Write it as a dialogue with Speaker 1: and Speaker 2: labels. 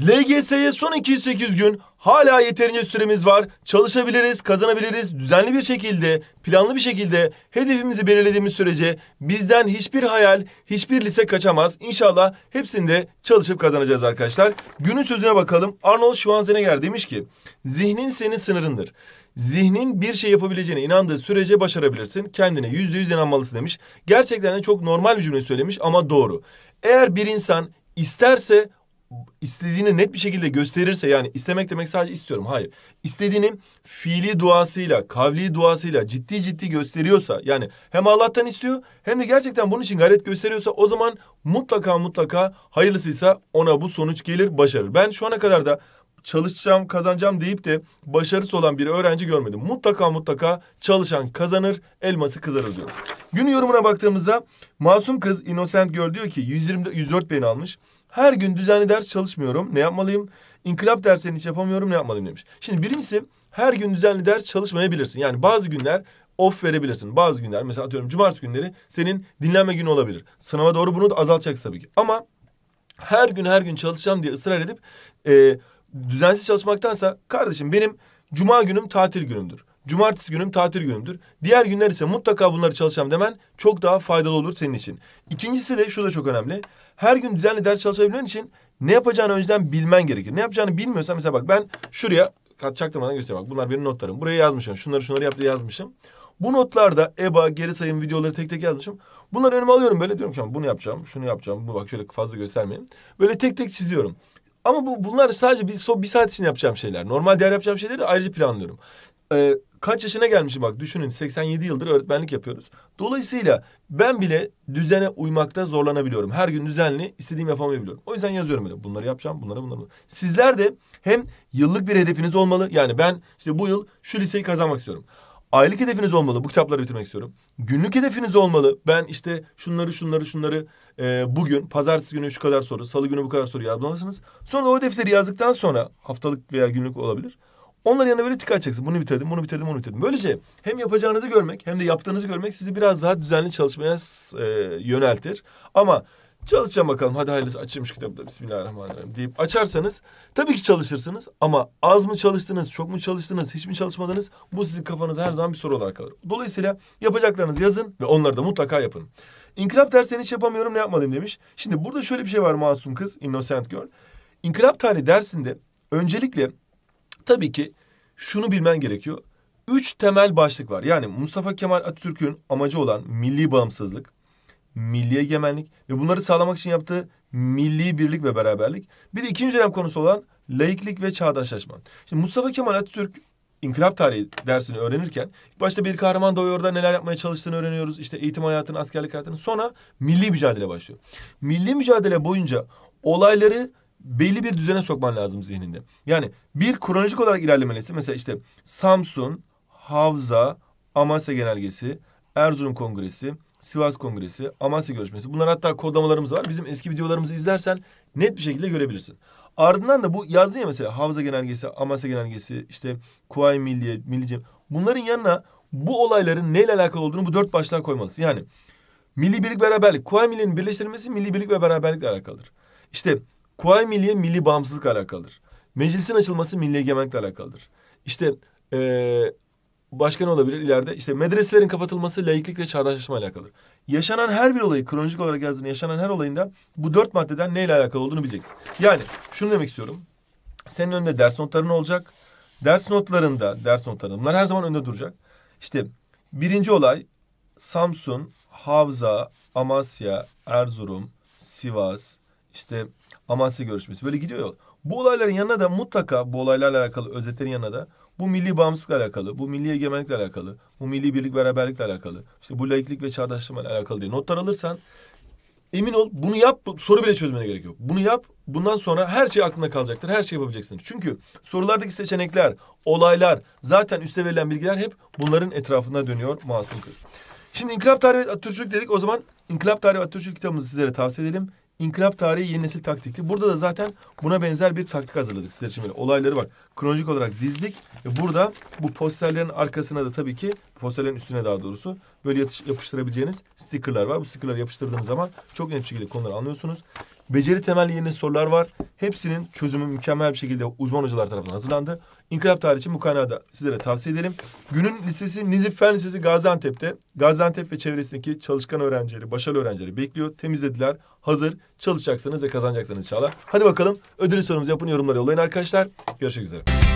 Speaker 1: LGS'ye son 208 gün hala yeterince süremiz var. Çalışabiliriz, kazanabiliriz. Düzenli bir şekilde, planlı bir şekilde hedefimizi belirlediğimiz sürece bizden hiçbir hayal, hiçbir lise kaçamaz. İnşallah hepsinde çalışıp kazanacağız arkadaşlar. Günün sözüne bakalım. Arnold Schwarzenegger demiş ki, zihnin senin sınırındır. Zihnin bir şey yapabileceğine inandığı sürece başarabilirsin. Kendine yüzde yüz inanmalısın demiş. Gerçekten de çok normal bir cümle söylemiş ama doğru. Eğer bir insan isterse istediğini net bir şekilde gösterirse yani istemek demek sadece istiyorum. Hayır. İstediğini fiili duasıyla, kavli duasıyla ciddi ciddi gösteriyorsa yani hem Allah'tan istiyor hem de gerçekten bunun için gayret gösteriyorsa o zaman mutlaka mutlaka hayırlısıysa ona bu sonuç gelir, başarır. Ben şu ana kadar da çalışacağım, kazanacağım deyip de başarısı olan bir öğrenci görmedim. Mutlaka mutlaka çalışan kazanır, elması kızarır diyoruz. Gün yorumuna baktığımızda Masum Kız Innocent Girl diyor ki 120, 104 beğeni almış. Her gün düzenli ders çalışmıyorum. Ne yapmalıyım? İnkılap derslerini hiç yapamıyorum. Ne yapmalıyım demiş. Şimdi birincisi her gün düzenli ders çalışmayabilirsin. Yani bazı günler off verebilirsin. Bazı günler mesela atıyorum cumartesi günleri senin dinlenme günü olabilir. Sınava doğru bunu da azaltacaksın tabii ki. Ama her gün her gün çalışacağım diye ısrar edip e, düzensiz çalışmaktansa kardeşim benim cuma günüm tatil günümdür. Cumartesi günüm tatil günümdür. Diğer günler ise mutlaka bunları çalışacağım demen çok daha faydalı olur senin için. İkincisi de şu da çok önemli. Her gün düzenli ders çalışabilmen için ne yapacağını önceden bilmen gerekir. Ne yapacağını bilmiyorsan mesela bak ben şuraya katacaktım bana göster bak bunlar benim notlarım. Buraya yazmışım. Şunları şunları yaptı yazmışım. Bu notlarda EBA, geri sayım videoları tek tek yazmışım. Bunları önüme alıyorum böyle diyorum ki bunu yapacağım, şunu yapacağım. Bu bak şöyle fazla göstermeyeyim. Böyle tek tek çiziyorum. Ama bu bunlar sadece bir, so, bir saat için yapacağım şeyler. Normal diğer yapacağım şeyleri de ayrıca planlıyorum. Ee, kaç yaşına gelmişim bak düşünün 87 yıldır öğretmenlik yapıyoruz. Dolayısıyla ben bile düzene uymakta zorlanabiliyorum. Her gün düzenli istediğim yapamayabiliyorum. O yüzden yazıyorum öyle. Bunları yapacağım, bunları bunları. Sizler de hem yıllık bir hedefiniz olmalı. Yani ben işte bu yıl şu liseyi kazanmak istiyorum. Aylık hedefiniz olmalı. Bu kitapları bitirmek istiyorum. Günlük hedefiniz olmalı. Ben işte şunları şunları şunları e, bugün pazartesi günü şu kadar soru, salı günü bu kadar soru yazmalısınız. Sonra o defteri yazdıktan sonra haftalık veya günlük olabilir. Onların yanına böyle tık açacaksın. Bunu bitirdim, bunu bitirdim, bunu bitirdim. Böylece hem yapacağınızı görmek hem de yaptığınızı görmek sizi biraz daha düzenli çalışmaya e, yöneltir. Ama çalışacağım bakalım hadi hayırlısı açılmış kitapta bismillahirrahmanirrahim deyip açarsanız tabii ki çalışırsınız ama az mı çalıştınız, çok mu çalıştınız, hiç mi çalışmadınız bu sizin kafanızda her zaman bir soru olarak kalır. Dolayısıyla yapacaklarınızı yazın ve onları da mutlaka yapın. İnkılap dersini hiç yapamıyorum ne yapmadım demiş. Şimdi burada şöyle bir şey var masum kız, innocent girl. İnkılap tarihi dersinde öncelikle Tabii ki şunu bilmen gerekiyor. Üç temel başlık var. Yani Mustafa Kemal Atatürk'ün amacı olan milli bağımsızlık, milli egemenlik ve bunları sağlamak için yaptığı milli birlik ve beraberlik. Bir de ikinci dönem konusu olan laiklik ve çağdaşlaşma. Şimdi Mustafa Kemal Atatürk inkılap tarihi dersini öğrenirken başta bir kahraman doğuyor da neler yapmaya çalıştığını öğreniyoruz. İşte eğitim hayatını, askerlik hayatını. Sonra milli mücadele başlıyor. Milli mücadele boyunca olayları belli bir düzene sokman lazım zihninde. Yani bir kronolojik olarak ilerlemelisin. Mesela işte Samsun, Havza, Amasya Genelgesi, Erzurum Kongresi, Sivas Kongresi, Amasya Görüşmesi. Bunlar hatta kodlamalarımız var. Bizim eski videolarımızı izlersen net bir şekilde görebilirsin. Ardından da bu yazdın ya mesela Havza Genelgesi, Amasya Genelgesi, işte Kuvayi Milliye, Millice. Bunların yanına bu olayların neyle alakalı olduğunu bu dört başlığa koymalısın. Yani milli birlik beraberlik, Kuvayi Milliye'nin birleştirilmesi milli birlik ve beraberlikle alakalıdır. İşte Kuvayi Milliye milli bağımsızlık alakalıdır. Meclisin açılması milli egemenlikle alakalıdır. İşte ee, başka ne olabilir ileride? İşte medreselerin kapatılması laiklik ve çağdaşlaşma alakalıdır. Yaşanan her bir olayı kronolojik olarak yazdığın yaşanan her olayında bu dört maddeden neyle alakalı olduğunu bileceksin. Yani şunu demek istiyorum. Senin önünde ders notların olacak. Ders notlarında, ders notlarında bunlar her zaman önünde duracak. İşte birinci olay Samsun, Havza, Amasya, Erzurum, Sivas, işte Amasya görüşmesi böyle gidiyor. Bu olayların yanına da mutlaka bu olaylarla alakalı özetlerin yanına da bu milli bağımsızlıkla alakalı, bu milli egemenlikle alakalı, bu milli birlik beraberlikle alakalı, işte bu laiklik ve çağdaşlığıyla alakalı diye notlar alırsan emin ol bunu yap soru bile çözmene gerek yok. Bunu yap bundan sonra her şey aklına kalacaktır. Her şey yapabileceksin. Çünkü sorulardaki seçenekler, olaylar zaten üste verilen bilgiler hep bunların etrafında dönüyor masum kız. Şimdi inkılap Tarihi ve Atatürkçülük dedik. O zaman inkılap Tarihi ve Atatürkçülük kitabımızı sizlere tavsiye edelim. İnkılap tarihi yeni nesil taktikli. Burada da zaten buna benzer bir taktik hazırladık sizler için. olayları bak kronolojik olarak dizdik. E burada bu posterlerin arkasına da tabii ki posterlerin üstüne daha doğrusu böyle yapıştırabileceğiniz stickerlar var. Bu stickerları yapıştırdığınız zaman çok net bir şekilde konuları anlıyorsunuz. Beceri temelli yeni sorular var. Hepsinin çözümü mükemmel bir şekilde uzman hocalar tarafından hazırlandı. İnkılap tarihi için mukayene da sizlere tavsiye edelim. Günün lisesi Nizip Fen Lisesi Gaziantep'te. Gaziantep ve çevresindeki çalışkan öğrencileri, başarılı öğrencileri bekliyor. Temizlediler. Hazır. Çalışacaksınız ve kazanacaksınız inşallah. Hadi bakalım ödül sorumuzu yapın yorumlara yollayın arkadaşlar. Görüşmek üzere.